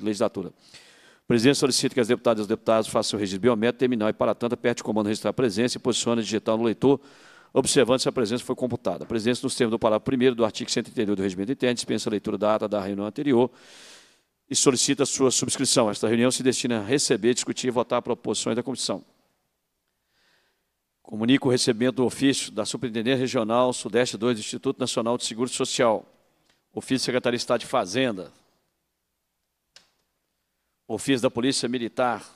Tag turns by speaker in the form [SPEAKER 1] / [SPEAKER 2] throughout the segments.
[SPEAKER 1] legislatura. O presidente solicita que as deputadas e os deputados façam o registro biométrico terminal e, para tanto, aperte o comando registrar a presença e posicione digital no leitor, observando se a presença foi computada. A presença, nos termos do parágrafo 1 do artigo 132 do Regimento Interno, dispensa a leitura da ata da reunião anterior e solicita sua subscrição. Esta reunião se destina a receber, discutir e votar proposições da comissão. Comunico o recebimento do ofício da Superintendência Regional Sudeste 2 do Instituto Nacional de Seguro Social. Ofício Secretaria de Estado de Fazenda, ofício da Polícia Militar,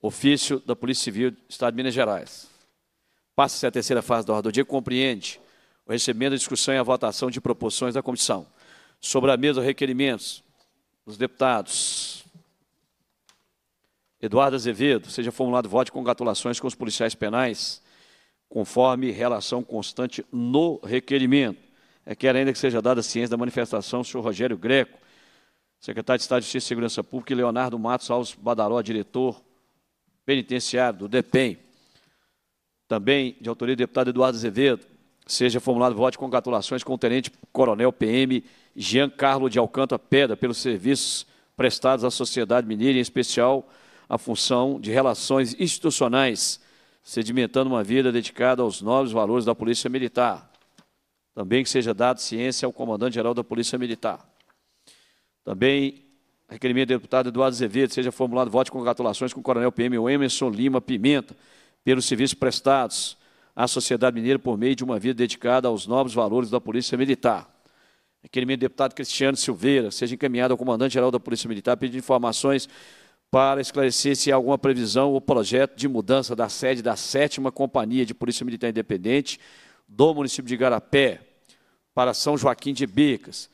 [SPEAKER 1] ofício da Polícia Civil do Estado de Minas Gerais. Passa-se a terceira fase da ordem do dia, compreende o recebimento, a discussão e a votação de proporções da comissão. Sobre a mesa, requerimentos dos deputados Eduardo Azevedo, seja formulado voto de congratulações com os policiais penais, conforme relação constante no requerimento. É que ainda que seja dada a ciência da manifestação, senhor Rogério Greco, secretário de Estado de Justiça e Segurança Pública, e Leonardo Matos Alves Badaró, diretor penitenciário do DEPEN. Também, de autoria do deputado Eduardo Azevedo, seja formulado voto de congratulações com o tenente-coronel PM Jean Carlos de Alcântara Pedra pelos serviços prestados à sociedade mineira, em especial a função de relações institucionais, sedimentando uma vida dedicada aos nobres valores da Polícia Militar. Também que seja dado ciência ao comandante-geral da Polícia Militar. Também, requerimento do deputado Eduardo Azevedo, seja formulado voto de congratulações com o coronel PM Emerson Lima Pimenta, pelos serviços prestados à sociedade mineira por meio de uma vida dedicada aos nobres valores da Polícia Militar. Requerimento do deputado Cristiano Silveira, seja encaminhado ao comandante-geral da Polícia Militar pedindo informações para esclarecer se há alguma previsão ou projeto de mudança da sede da 7 Companhia de Polícia Militar Independente do município de Garapé para São Joaquim de Bicas.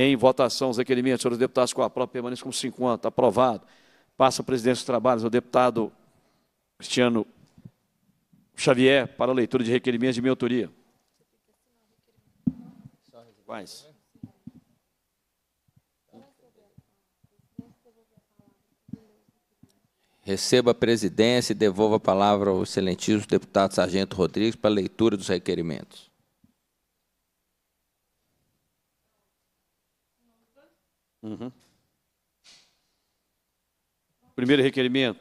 [SPEAKER 1] Em votação, os requerimentos, senhores deputados, com a prova permanece como 50. Aprovado. Passa a presidência dos trabalhos ao deputado Cristiano Xavier para a leitura de requerimentos de minha autoria. Quais? Receba a presidência e devolva a palavra ao excelentíssimo deputado Sargento Rodrigues para a leitura dos requerimentos. Uhum. Primeiro requerimento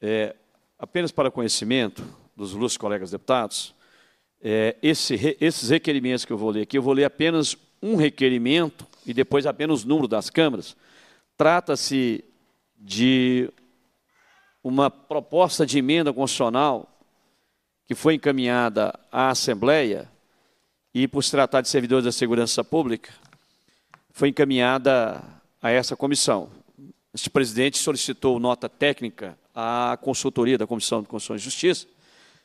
[SPEAKER 1] é, apenas para conhecimento dos ilustres colegas deputados, é, esse, esses requerimentos que eu vou ler aqui, eu vou ler apenas um requerimento e depois apenas o número das câmaras. Trata-se de uma proposta de emenda constitucional que foi encaminhada à Assembleia e, por se tratar de servidores da segurança pública, foi encaminhada a essa comissão. Este presidente solicitou nota técnica à consultoria da Comissão de Constituição e Justiça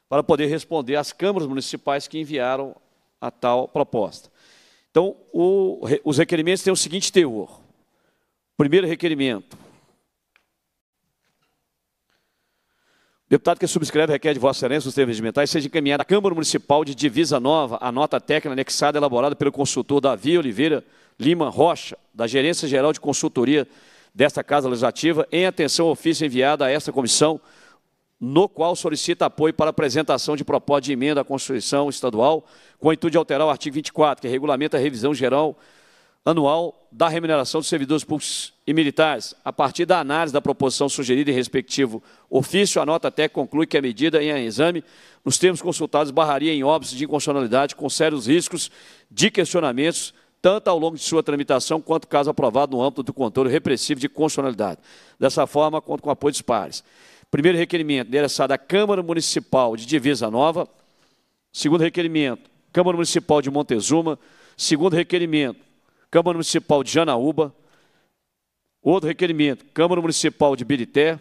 [SPEAKER 1] para poder responder às câmaras municipais que enviaram a tal proposta. Então, o, os requerimentos têm o seguinte teor. Primeiro requerimento. O deputado que é subscreve requer de Vossa Excelência os termos regimentais seja encaminhado à Câmara Municipal de Divisa Nova a nota técnica anexada elaborada pelo consultor Davi Oliveira Lima Rocha, da Gerência Geral de Consultoria desta Casa Legislativa, em atenção ao ofício enviado a esta comissão, no qual solicita apoio para apresentação de proposta de emenda à Constituição Estadual, com a intuito de alterar o artigo 24, que regulamenta a revisão geral anual da remuneração dos servidores públicos e militares. A partir da análise da proposição sugerida em respectivo ofício, a nota até conclui que a medida em exame, nos termos consultados, barraria em óbices de inconstitucionalidade com sérios riscos de questionamentos tanto ao longo de sua tramitação quanto caso aprovado no âmbito do controle repressivo de constitucionalidade. Dessa forma, conto com apoio dos pares. Primeiro requerimento, endereçado à Câmara Municipal de Divisa Nova. Segundo requerimento, Câmara Municipal de Montezuma. Segundo requerimento, Câmara Municipal de Janaúba. Outro requerimento, Câmara Municipal de Birité.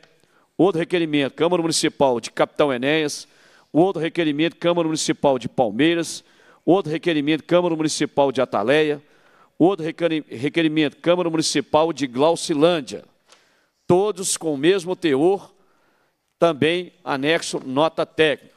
[SPEAKER 1] Outro requerimento, Câmara Municipal de Capitão Enéas. Outro requerimento, Câmara Municipal de Palmeiras. Outro requerimento, Câmara Municipal de Ataleia. Outro requerimento, Câmara Municipal de Glaucilândia. Todos com o mesmo teor, também anexo nota técnica.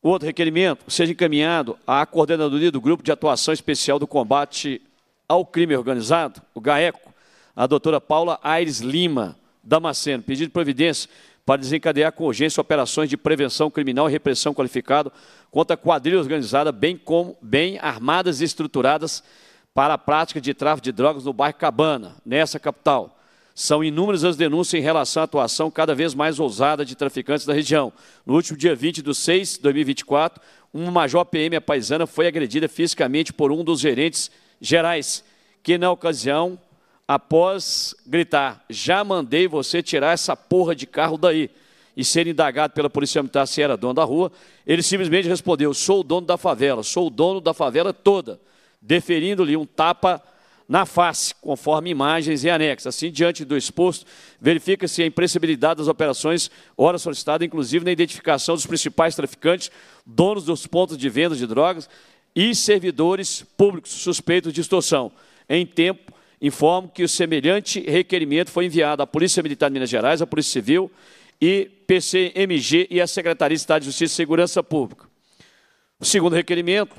[SPEAKER 1] Outro requerimento, seja encaminhado à coordenadoria do Grupo de Atuação Especial do Combate ao Crime Organizado, o GAECO, a doutora Paula Aires Lima, Damasceno, pedido de providência para desencadear com urgência operações de prevenção criminal e repressão qualificada contra quadrilha organizada, bem, como, bem armadas e estruturadas para a prática de tráfico de drogas no bairro Cabana, nessa capital. São inúmeras as denúncias em relação à atuação cada vez mais ousada de traficantes da região. No último dia 20 de 6 de 2024, uma major PM paisana foi agredida fisicamente por um dos gerentes gerais, que na ocasião após gritar: Já mandei você tirar essa porra de carro daí. E ser indagado pela polícia militar se era dono da rua, ele simplesmente respondeu: Sou o dono da favela, sou o dono da favela toda, deferindo-lhe um tapa na face, conforme imagens e anexos. Assim, diante do exposto, verifica-se a impressibilidade das operações, ora solicitada, inclusive na identificação dos principais traficantes, donos dos pontos de venda de drogas e servidores públicos suspeitos de extorsão. Em tempo, informo que o semelhante requerimento foi enviado à Polícia Militar de Minas Gerais, à Polícia Civil e PCMG e à Secretaria de Estado de Justiça e Segurança Pública. O segundo requerimento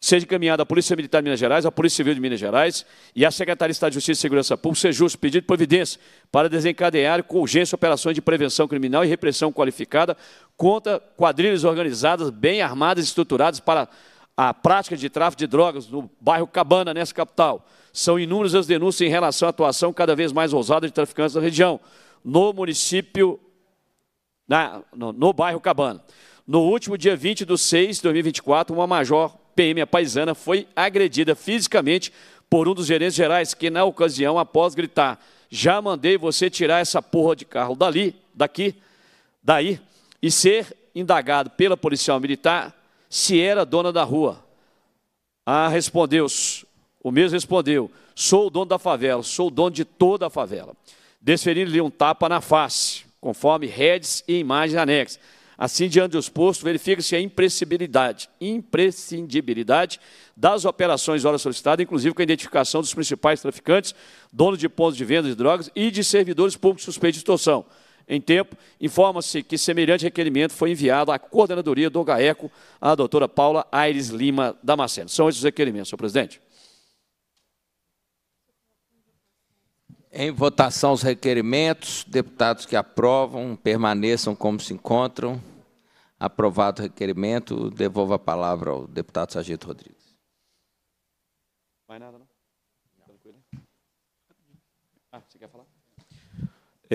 [SPEAKER 1] seja encaminhado à Polícia Militar de Minas Gerais, à Polícia Civil de Minas Gerais e à Secretaria de Estado de Justiça e Segurança Pública, seja justo pedido de providência para desencadear com urgência operações de prevenção criminal e repressão qualificada contra quadrilhas organizadas, bem armadas e estruturadas para a prática de tráfico de drogas no bairro Cabana, nessa capital. São inúmeras as denúncias em relação à atuação cada vez mais ousada de traficantes da região, no município, na, no, no bairro Cabana. No último dia 20 de 6 de 2024, uma major PM, a paisana, foi agredida fisicamente por um dos gerentes gerais, que na ocasião, após gritar, já mandei você tirar essa porra de carro dali, daqui, daí, e ser indagado pela policial militar, se era dona da rua. Ah, respondeu, o mesmo respondeu, sou o dono da favela, sou o dono de toda a favela. Desferindo-lhe um tapa na face, conforme redes e imagens anexas. Assim, diante dos postos, verifica-se a imprescindibilidade, imprescindibilidade das operações hora solicitada, inclusive com a identificação dos principais traficantes, donos de pontos de venda de drogas e de servidores públicos suspeitos de extorsão em tempo. Informa-se que semelhante requerimento foi enviado à coordenadoria do GAECO, à doutora Paula Aires Lima Damasceno. São esses os requerimentos, senhor presidente. Em votação, os requerimentos. Deputados que aprovam, permaneçam como se encontram. Aprovado o requerimento, devolvo a palavra ao deputado Sargento Rodrigues. Mais nada, não? Tranquilo? Ah, você quer falar?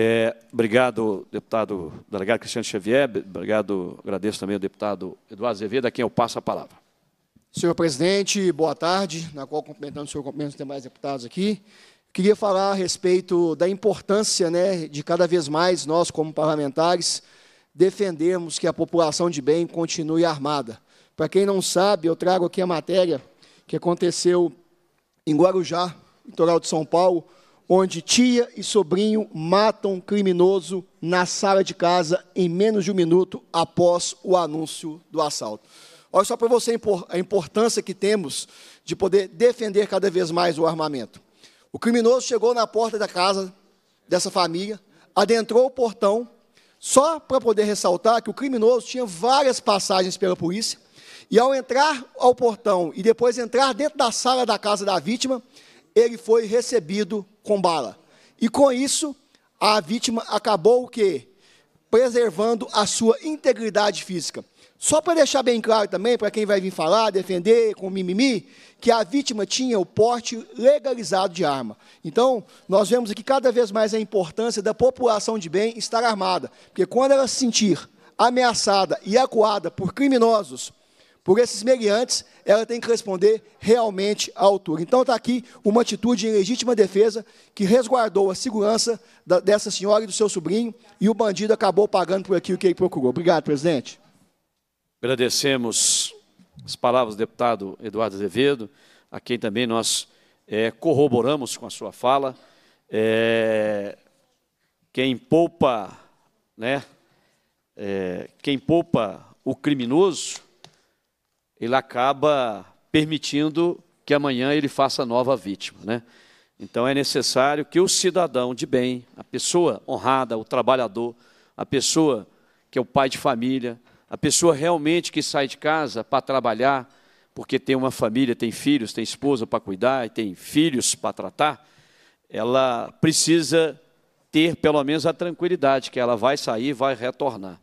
[SPEAKER 1] É, obrigado, deputado delegado Cristiano Xavier. Obrigado, agradeço também ao deputado Eduardo Azevedo, a quem eu passo a palavra.
[SPEAKER 2] Senhor presidente, boa tarde, na qual cumprimentando o senhor, cumprimento os demais deputados aqui. Queria falar a respeito da importância né, de cada vez mais nós, como parlamentares, defendermos que a população de bem continue armada. Para quem não sabe, eu trago aqui a matéria que aconteceu em Guarujá, litoral de São Paulo, onde tia e sobrinho matam um criminoso na sala de casa em menos de um minuto após o anúncio do assalto. Olha só para você a importância que temos de poder defender cada vez mais o armamento. O criminoso chegou na porta da casa dessa família, adentrou o portão, só para poder ressaltar que o criminoso tinha várias passagens pela polícia, e ao entrar ao portão e depois entrar dentro da sala da casa da vítima, ele foi recebido com bala. E com isso, a vítima acabou o quê? Preservando a sua integridade física. Só para deixar bem claro também, para quem vai vir falar, defender com mimimi, que a vítima tinha o porte legalizado de arma. Então, nós vemos aqui cada vez mais a importância da população de bem estar armada, porque quando ela se sentir ameaçada e acuada por criminosos por esses meriantes, ela tem que responder realmente à altura. Então está aqui uma atitude em legítima defesa que resguardou a segurança da, dessa senhora e do seu sobrinho, e o bandido acabou pagando por aquilo que ele procurou. Obrigado, presidente.
[SPEAKER 1] Agradecemos as palavras do deputado Eduardo Azevedo, a quem também nós é, corroboramos com a sua fala. É, quem poupa, né, é, quem poupa o criminoso ele acaba permitindo que amanhã ele faça nova vítima, né? Então é necessário que o cidadão de bem, a pessoa honrada, o trabalhador, a pessoa que é o pai de família, a pessoa realmente que sai de casa para trabalhar, porque tem uma família, tem filhos, tem esposa para cuidar e tem filhos para tratar, ela precisa ter pelo menos a tranquilidade que ela vai sair, vai retornar.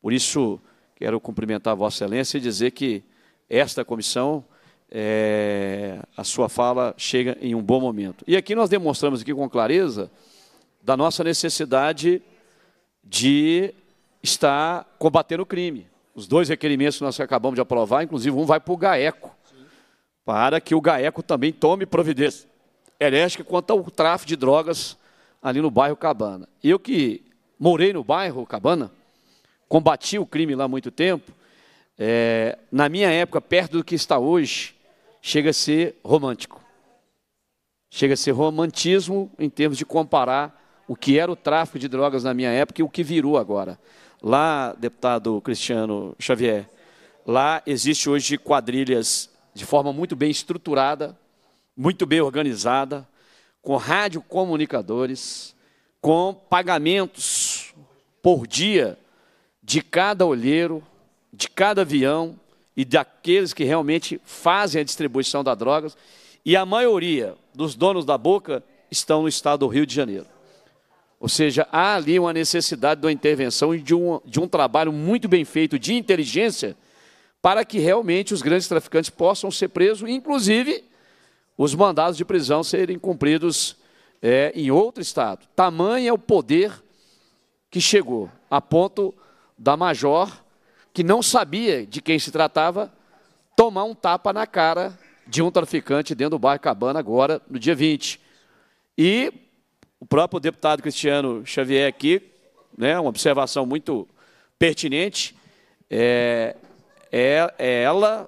[SPEAKER 1] Por isso, quero cumprimentar Vossa Excelência e dizer que esta comissão, é, a sua fala chega em um bom momento. E aqui nós demonstramos aqui com clareza da nossa necessidade de estar combatendo o crime. Os dois requerimentos que nós acabamos de aprovar, inclusive um vai para o GAECO, para que o GAECO também tome providência elétrica quanto ao tráfico de drogas ali no bairro Cabana. Eu que morei no bairro Cabana, combati o crime lá há muito tempo, é, na minha época, perto do que está hoje, chega a ser romântico. Chega a ser romantismo em termos de comparar o que era o tráfico de drogas na minha época e o que virou agora. Lá, deputado Cristiano Xavier, lá existe hoje quadrilhas de forma muito bem estruturada, muito bem organizada, com radiocomunicadores, com pagamentos por dia de cada olheiro, de cada avião e daqueles que realmente fazem a distribuição das drogas, e a maioria dos donos da boca estão no estado do Rio de Janeiro. Ou seja, há ali uma necessidade de uma intervenção e de um, de um trabalho muito bem feito de inteligência para que realmente os grandes traficantes possam ser presos, inclusive os mandados de prisão serem cumpridos é, em outro estado. Tamanho é o poder que chegou, a ponto da major que não sabia de quem se tratava, tomar um tapa na cara de um traficante dentro do bairro Cabana agora, no dia 20. E o próprio deputado Cristiano Xavier aqui, né, uma observação muito pertinente, é, é, é ela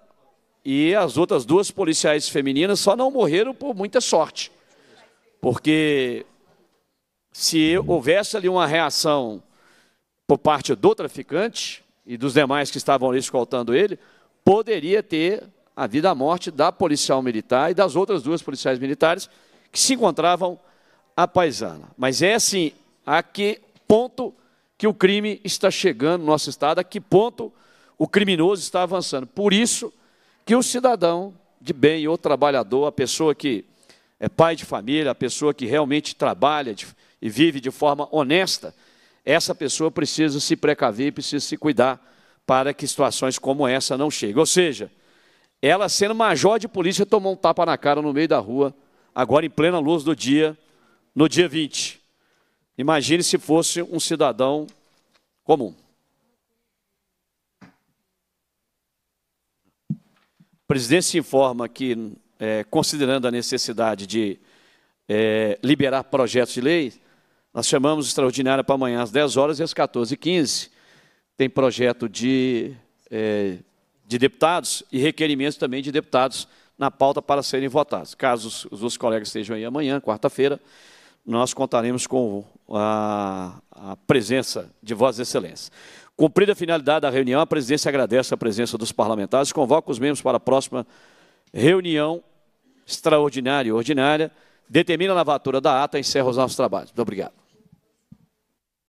[SPEAKER 1] e as outras duas policiais femininas só não morreram por muita sorte. Porque se houvesse ali uma reação por parte do traficante, e dos demais que estavam ali escoltando ele, poderia ter a vida à morte da policial militar e das outras duas policiais militares que se encontravam à paisana. Mas é assim, a que ponto que o crime está chegando no nosso Estado, a que ponto o criminoso está avançando. Por isso que o cidadão de bem, o trabalhador, a pessoa que é pai de família, a pessoa que realmente trabalha e vive de forma honesta, essa pessoa precisa se precaver, precisa se cuidar para que situações como essa não cheguem. Ou seja, ela sendo major de polícia tomou um tapa na cara no meio da rua, agora em plena luz do dia, no dia 20. Imagine se fosse um cidadão comum. O presidente se informa que, é, considerando a necessidade de é, liberar projetos de lei, nós chamamos extraordinária para amanhã às 10 horas e às 14h15. Tem projeto de, é, de deputados e requerimentos também de deputados na pauta para serem votados. Caso os, os colegas estejam aí amanhã, quarta-feira, nós contaremos com a, a presença de Vossa Excelência. Cumprida a finalidade da reunião, a presidência agradece a presença dos parlamentares, convoca os membros para a próxima reunião extraordinária e ordinária, determina a lavatura da ata e encerra os nossos trabalhos. Muito obrigado.